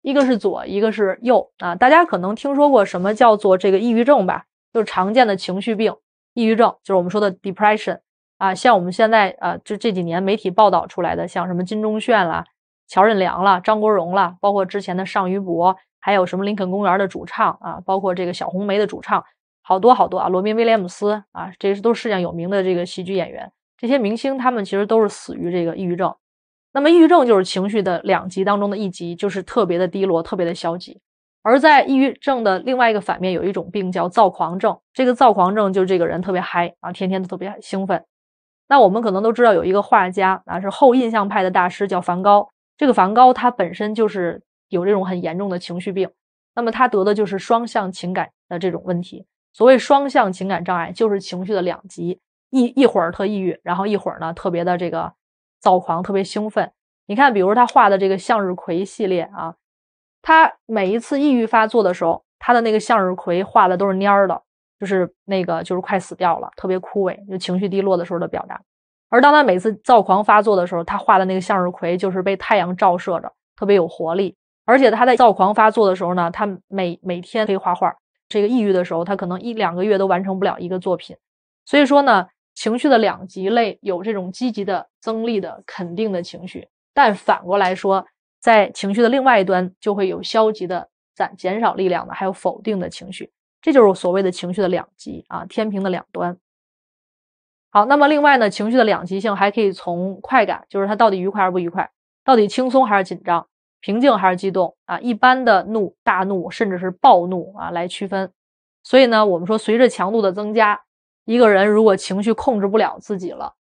一个是左，一个是右啊！大家可能听说过什么叫做这个抑郁症吧？就是常见的情绪病，抑郁症就是我们说的 depression 啊。像我们现在啊，就这几年媒体报道出来的，像什么金钟铉啦、乔任梁啦、张国荣啦，包括之前的尚于博，还有什么林肯公园的主唱啊，包括这个小红梅的主唱，好多好多啊！罗宾威廉姆斯啊，这些都是世界上有名的这个喜剧演员。这些明星他们其实都是死于这个抑郁症。那么，抑郁症就是情绪的两极当中的一极，就是特别的低落、特别的消极。而在抑郁症的另外一个反面，有一种病叫躁狂症。这个躁狂症就是这个人特别嗨啊，天天都特别兴奋。那我们可能都知道，有一个画家啊，是后印象派的大师，叫梵高。这个梵高他本身就是有这种很严重的情绪病。那么他得的就是双向情感的这种问题。所谓双向情感障碍，就是情绪的两极，一一会儿特抑郁，然后一会儿呢特别的这个。躁狂特别兴奋，你看，比如他画的这个向日葵系列啊，他每一次抑郁发作的时候，他的那个向日葵画的都是蔫儿的，就是那个就是快死掉了，特别枯萎，就情绪低落的时候的表达。而当他每次躁狂发作的时候，他画的那个向日葵就是被太阳照射着，特别有活力。而且他在躁狂发作的时候呢，他每每天可以画画，这个抑郁的时候，他可能一两个月都完成不了一个作品。所以说呢。情绪的两极类有这种积极的增力的肯定的情绪，但反过来说，在情绪的另外一端就会有消极的减减少力量的，还有否定的情绪。这就是所谓的情绪的两极啊，天平的两端。好，那么另外呢，情绪的两极性还可以从快感，就是它到底愉快还是不愉快，到底轻松还是紧张，平静还是激动啊，一般的怒、大怒，甚至是暴怒啊来区分。所以呢，我们说随着强度的增加。一个人如果情绪控制不了自己了，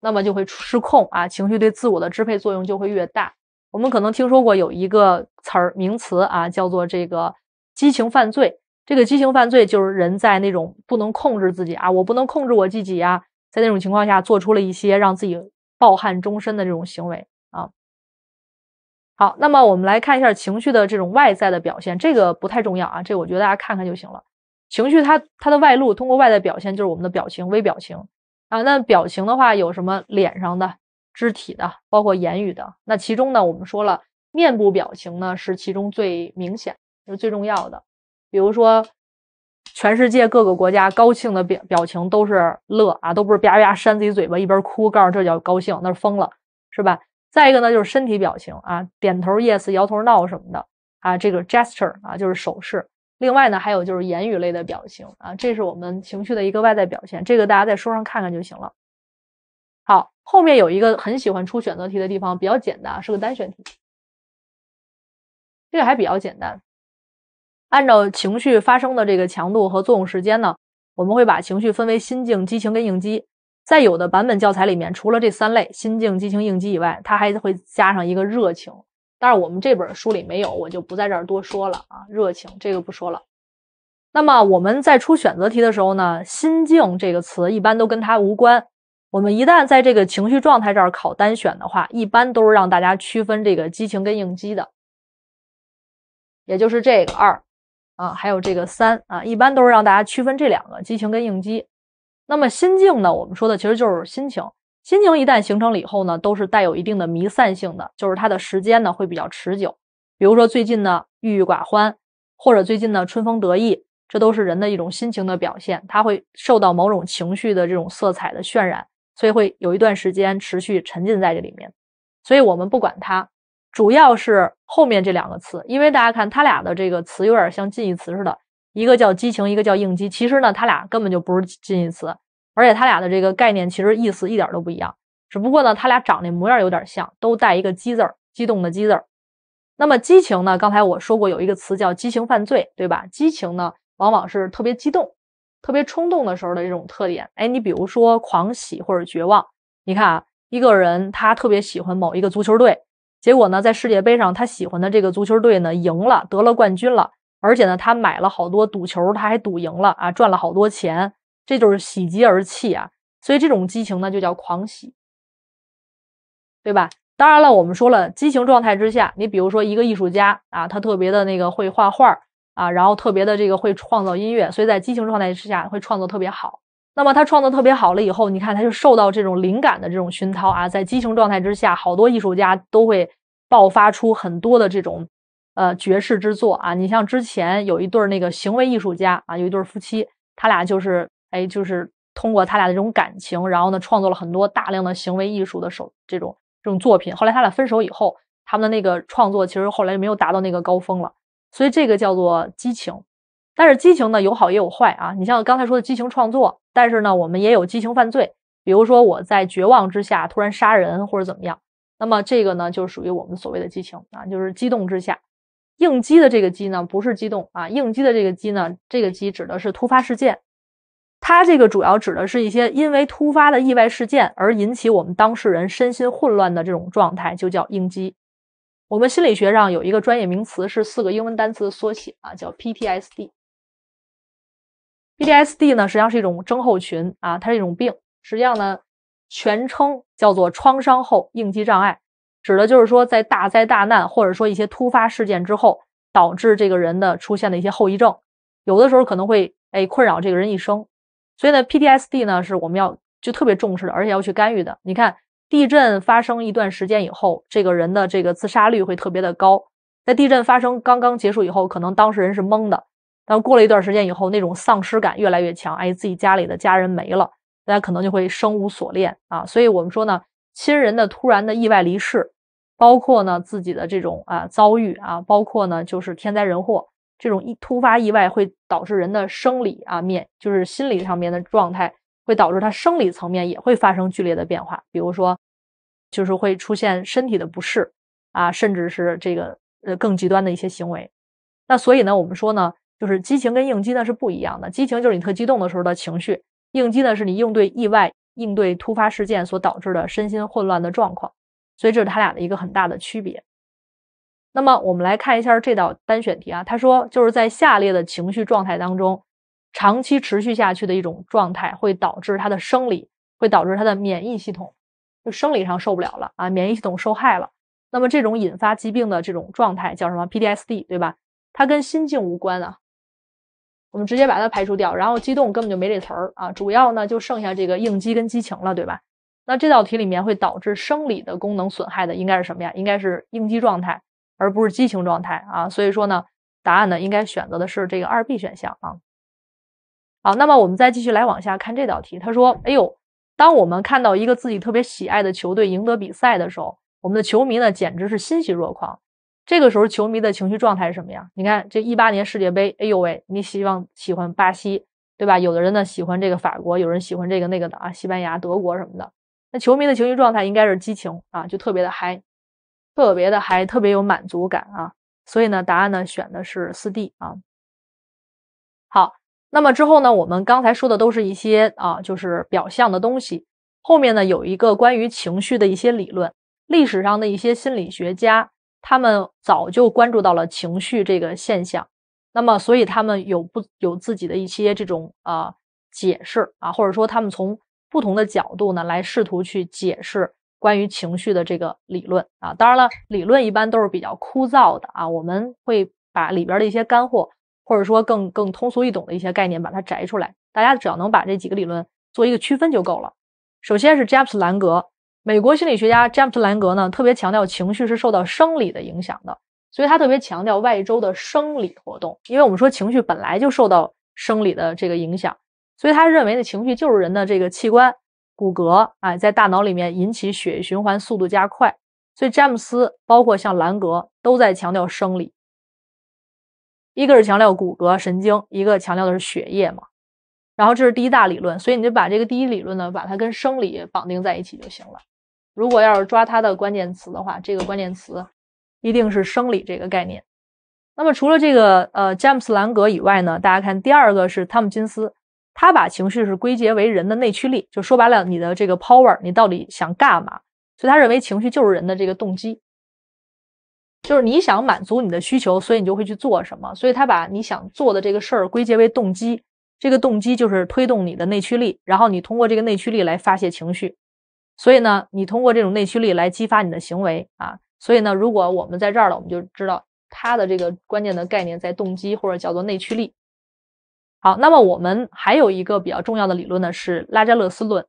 那么就会失控啊，情绪对自我的支配作用就会越大。我们可能听说过有一个词儿、名词啊，叫做这个“激情犯罪”。这个“激情犯罪”就是人在那种不能控制自己啊，我不能控制我自己啊，在那种情况下做出了一些让自己抱憾终身的这种行为啊。好，那么我们来看一下情绪的这种外在的表现，这个不太重要啊，这我觉得大家看看就行了。情绪它它的外露，通过外在表现就是我们的表情、微表情啊。那表情的话有什么？脸上的、肢体的，包括言语的。那其中呢，我们说了，面部表情呢是其中最明显、是最重要的。比如说，全世界各个国家高兴的表表情都是乐啊，都不是叭叭扇自己嘴巴一边哭，告诉这叫高兴，那是疯了，是吧？再一个呢，就是身体表情啊，点头 yes，摇头 no 什么的啊，这个 gesture 啊，就是手势。另外呢，还有就是言语类的表情啊，这是我们情绪的一个外在表现，这个大家在书上看看就行了。好，后面有一个很喜欢出选择题的地方，比较简单，是个单选题。这个还比较简单。按照情绪发生的这个强度和作用时间呢，我们会把情绪分为心境、激情跟应激。在有的版本教材里面，除了这三类心境、激情、应激以外，它还会加上一个热情。但是我们这本书里没有，我就不在这儿多说了啊。热情这个不说了。那么我们在出选择题的时候呢，心境这个词一般都跟它无关。我们一旦在这个情绪状态这儿考单选的话，一般都是让大家区分这个激情跟应激的，也就是这个二啊，还有这个三啊，一般都是让大家区分这两个激情跟应激。那么心境呢，我们说的其实就是心情。心情一旦形成了以后呢，都是带有一定的弥散性的，就是它的时间呢会比较持久。比如说最近呢郁郁寡欢，或者最近呢春风得意，这都是人的一种心情的表现，它会受到某种情绪的这种色彩的渲染，所以会有一段时间持续沉浸在这里面。所以我们不管它，主要是后面这两个词，因为大家看它俩的这个词有点像近义词似的，一个叫激情，一个叫应激，其实呢它俩根本就不是近义词。而且他俩的这个概念其实意思一点都不一样，只不过呢，他俩长那模样有点像，都带一个“激”字儿，激动的“激”字儿。那么激情呢？刚才我说过，有一个词叫激情犯罪，对吧？激情呢，往往是特别激动、特别冲动的时候的这种特点。哎，你比如说狂喜或者绝望。你看啊，一个人他特别喜欢某一个足球队，结果呢，在世界杯上他喜欢的这个足球队呢赢了，得了冠军了，而且呢，他买了好多赌球，他还赌赢了啊，赚了好多钱。这就是喜极而泣啊，所以这种激情呢就叫狂喜，对吧？当然了，我们说了，激情状态之下，你比如说一个艺术家啊，他特别的那个会画画啊，然后特别的这个会创造音乐，所以在激情状态之下会创作特别好。那么他创作特别好了以后，你看他就受到这种灵感的这种熏陶啊，在激情状态之下，好多艺术家都会爆发出很多的这种呃绝世之作啊。你像之前有一对那个行为艺术家啊，有一对夫妻，他俩就是。哎，就是通过他俩的这种感情，然后呢，创作了很多大量的行为艺术的手这种这种作品。后来他俩分手以后，他们的那个创作其实后来就没有达到那个高峰了。所以这个叫做激情，但是激情呢有好也有坏啊。你像刚才说的激情创作，但是呢，我们也有激情犯罪，比如说我在绝望之下突然杀人或者怎么样，那么这个呢就属于我们所谓的激情啊，就是激动之下。应激的这个激呢不是激动啊，应激的这个激呢，这个激指的是突发事件。它这个主要指的是一些因为突发的意外事件而引起我们当事人身心混乱的这种状态，就叫应激。我们心理学上有一个专业名词，是四个英文单词的缩写啊，叫 PTSD。PTSD 呢，实际上是一种症候群啊，它是一种病。实际上呢，全称叫做创伤后应激障碍，指的就是说在大灾大难或者说一些突发事件之后，导致这个人的出现的一些后遗症，有的时候可能会哎困扰这个人一生。所以呢，PTSD 呢是我们要就特别重视的，而且要去干预的。你看，地震发生一段时间以后，这个人的这个自杀率会特别的高。在地震发生刚刚结束以后，可能当事人是懵的，但过了一段时间以后，那种丧失感越来越强。哎，自己家里的家人没了，大家可能就会生无所恋啊。所以我们说呢，亲人的突然的意外离世，包括呢自己的这种啊遭遇啊，包括呢就是天灾人祸。这种意突发意外会导致人的生理啊面，就是心理上面的状态，会导致他生理层面也会发生剧烈的变化，比如说，就是会出现身体的不适，啊，甚至是这个呃更极端的一些行为。那所以呢，我们说呢，就是激情跟应激呢是不一样的。激情就是你特激动的时候的情绪，应激呢是你应对意外、应对突发事件所导致的身心混乱的状况。所以这是他俩的一个很大的区别。那么我们来看一下这道单选题啊，他说就是在下列的情绪状态当中，长期持续下去的一种状态会导致他的生理，会导致他的免疫系统就生理上受不了了啊，免疫系统受害了。那么这种引发疾病的这种状态叫什么？P D S D，对吧？它跟心境无关啊，我们直接把它排除掉。然后激动根本就没这词儿啊，主要呢就剩下这个应激跟激情了，对吧？那这道题里面会导致生理的功能损害的应该是什么呀？应该是应激状态。而不是激情状态啊，所以说呢，答案呢应该选择的是这个二 B 选项啊。好，那么我们再继续来往下看这道题，他说，哎呦，当我们看到一个自己特别喜爱的球队赢得比赛的时候，我们的球迷呢简直是欣喜若狂。这个时候球迷的情绪状态是什么呀？你看这一八年世界杯，哎呦喂，你希望喜欢巴西对吧？有的人呢喜欢这个法国，有人喜欢这个那个的啊，西班牙、德国什么的。那球迷的情绪状态应该是激情啊，就特别的嗨。特别的，还特别有满足感啊，所以呢，答案呢选的是四 D 啊。好，那么之后呢，我们刚才说的都是一些啊，就是表象的东西。后面呢，有一个关于情绪的一些理论，历史上的一些心理学家，他们早就关注到了情绪这个现象。那么，所以他们有不有自己的一些这种啊解释啊，或者说他们从不同的角度呢来试图去解释。关于情绪的这个理论啊，当然了，理论一般都是比较枯燥的啊。我们会把里边的一些干货，或者说更更通俗易懂的一些概念，把它摘出来。大家只要能把这几个理论做一个区分就够了。首先是詹姆斯·兰格，美国心理学家詹姆斯·兰格呢，特别强调情绪是受到生理的影响的，所以他特别强调外周的生理活动。因为我们说情绪本来就受到生理的这个影响，所以他认为的情绪就是人的这个器官。骨骼哎，在大脑里面引起血液循环速度加快，所以詹姆斯包括像兰格都在强调生理。一个是强调骨骼神经，一个强调的是血液嘛。然后这是第一大理论，所以你就把这个第一理论呢，把它跟生理绑定在一起就行了。如果要是抓它的关键词的话，这个关键词一定是生理这个概念。那么除了这个呃詹姆斯兰格以外呢，大家看第二个是汤姆金斯。他把情绪是归结为人的内驱力，就说白了，你的这个 power，你到底想干嘛？所以他认为情绪就是人的这个动机，就是你想满足你的需求，所以你就会去做什么。所以他把你想做的这个事儿归结为动机，这个动机就是推动你的内驱力，然后你通过这个内驱力来发泄情绪。所以呢，你通过这种内驱力来激发你的行为啊。所以呢，如果我们在这儿了，我们就知道他的这个关键的概念在动机或者叫做内驱力。好，那么我们还有一个比较重要的理论呢，是拉扎勒斯论。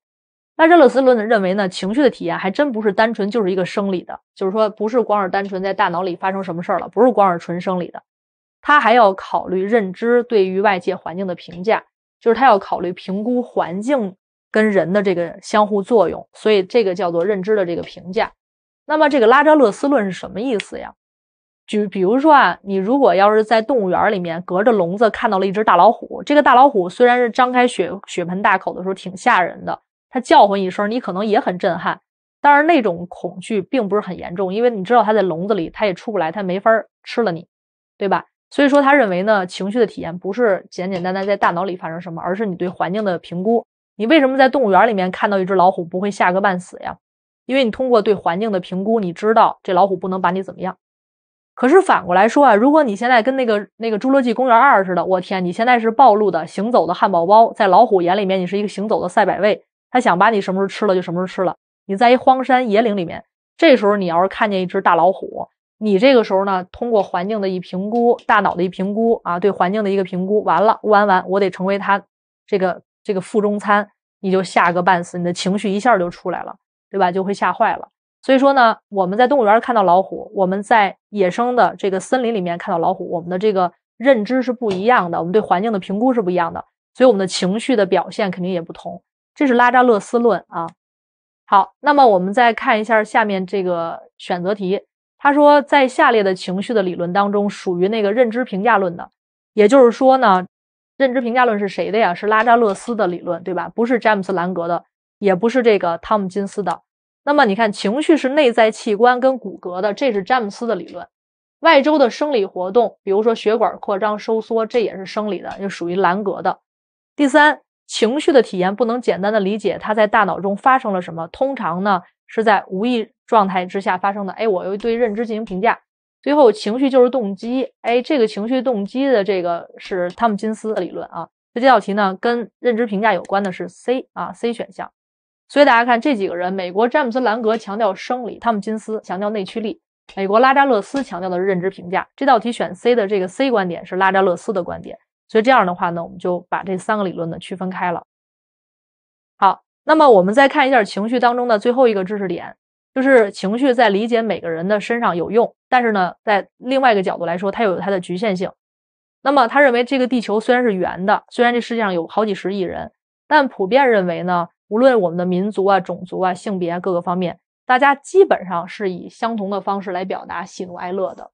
拉扎勒斯论呢，认为呢，情绪的体验还真不是单纯就是一个生理的，就是说不是光是单纯在大脑里发生什么事儿了，不是光是纯生理的，他还要考虑认知对于外界环境的评价，就是他要考虑评估环境跟人的这个相互作用，所以这个叫做认知的这个评价。那么这个拉扎勒斯论是什么意思呀？就比如说啊，你如果要是在动物园里面隔着笼子看到了一只大老虎，这个大老虎虽然是张开血血盆大口的时候挺吓人的，它叫唤一声，你可能也很震撼，但是那种恐惧并不是很严重，因为你知道它在笼子里，它也出不来，它没法吃了你，对吧？所以说他认为呢，情绪的体验不是简简单单在大脑里发生什么，而是你对环境的评估。你为什么在动物园里面看到一只老虎不会吓个半死呀？因为你通过对环境的评估，你知道这老虎不能把你怎么样。可是反过来说啊，如果你现在跟那个那个《侏罗纪公园二》似的，我天，你现在是暴露的行走的汉堡包，在老虎眼里面，你是一个行走的赛百味，他想把你什么时候吃了就什么时候吃了。你在一荒山野岭里面，这时候你要是看见一只大老虎，你这个时候呢，通过环境的一评估，大脑的一评估啊，对环境的一个评估，完了，完完，我得成为他这个这个腹中餐，你就吓个半死，你的情绪一下就出来了，对吧？就会吓坏了。所以说呢，我们在动物园看到老虎，我们在野生的这个森林里面看到老虎，我们的这个认知是不一样的，我们对环境的评估是不一样的，所以我们的情绪的表现肯定也不同。这是拉扎勒斯论啊。好，那么我们再看一下下面这个选择题，他说在下列的情绪的理论当中，属于那个认知评价论的，也就是说呢，认知评价论是谁的呀？是拉扎勒斯的理论，对吧？不是詹姆斯·兰格的，也不是这个汤姆金斯的。那么你看，情绪是内在器官跟骨骼的，这是詹姆斯的理论；外周的生理活动，比如说血管扩张、收缩，这也是生理的，就属于兰格的。第三，情绪的体验不能简单的理解它在大脑中发生了什么，通常呢是在无意状态之下发生的。哎，我又对认知进行评价，最后情绪就是动机。哎，这个情绪动机的这个是汤姆金斯的理论啊。这道题呢，跟认知评价有关的是 C 啊，C 选项。所以大家看这几个人，美国詹姆斯·兰格强调生理，汤姆金斯强调内驱力，美国拉扎勒斯强调的是认知评价。这道题选 C 的这个 C 观点是拉扎勒斯的观点。所以这样的话呢，我们就把这三个理论呢区分开了。好，那么我们再看一下情绪当中的最后一个知识点，就是情绪在理解每个人的身上有用，但是呢，在另外一个角度来说，它有它的局限性。那么他认为，这个地球虽然是圆的，虽然这世界上有好几十亿人，但普遍认为呢。无论我们的民族啊、种族啊、性别啊、各个方面，大家基本上是以相同的方式来表达喜怒哀乐的。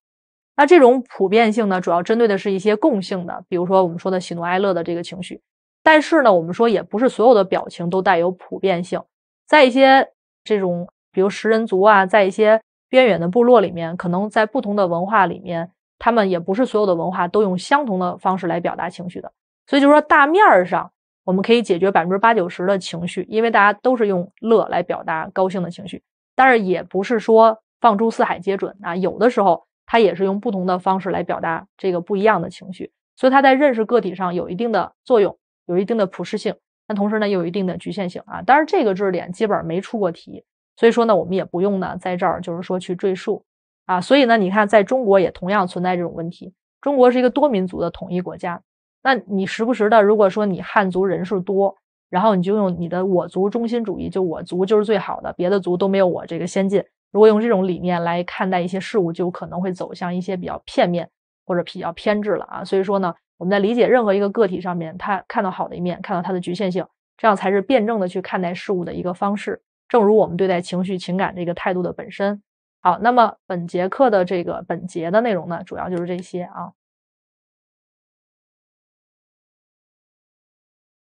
那这种普遍性呢，主要针对的是一些共性的，比如说我们说的喜怒哀乐的这个情绪。但是呢，我们说也不是所有的表情都带有普遍性，在一些这种比如食人族啊，在一些边远的部落里面，可能在不同的文化里面，他们也不是所有的文化都用相同的方式来表达情绪的。所以就是说大面儿上。我们可以解决百分之八九十的情绪，因为大家都是用乐来表达高兴的情绪，但是也不是说放诸四海皆准啊。有的时候他也是用不同的方式来表达这个不一样的情绪，所以他在认识个体上有一定的作用，有一定的普适性，但同时呢又有一定的局限性啊。当然这个知识点基本没出过题，所以说呢我们也不用呢在这儿就是说去赘述啊。所以呢你看，在中国也同样存在这种问题。中国是一个多民族的统一国家。那你时不时的，如果说你汉族人数多，然后你就用你的我族中心主义，就我族就是最好的，别的族都没有我这个先进。如果用这种理念来看待一些事物，就可能会走向一些比较片面或者比较偏执了啊。所以说呢，我们在理解任何一个个体上面，他看到好的一面，看到他的局限性，这样才是辩证的去看待事物的一个方式。正如我们对待情绪、情感这个态度的本身。好，那么本节课的这个本节的内容呢，主要就是这些啊。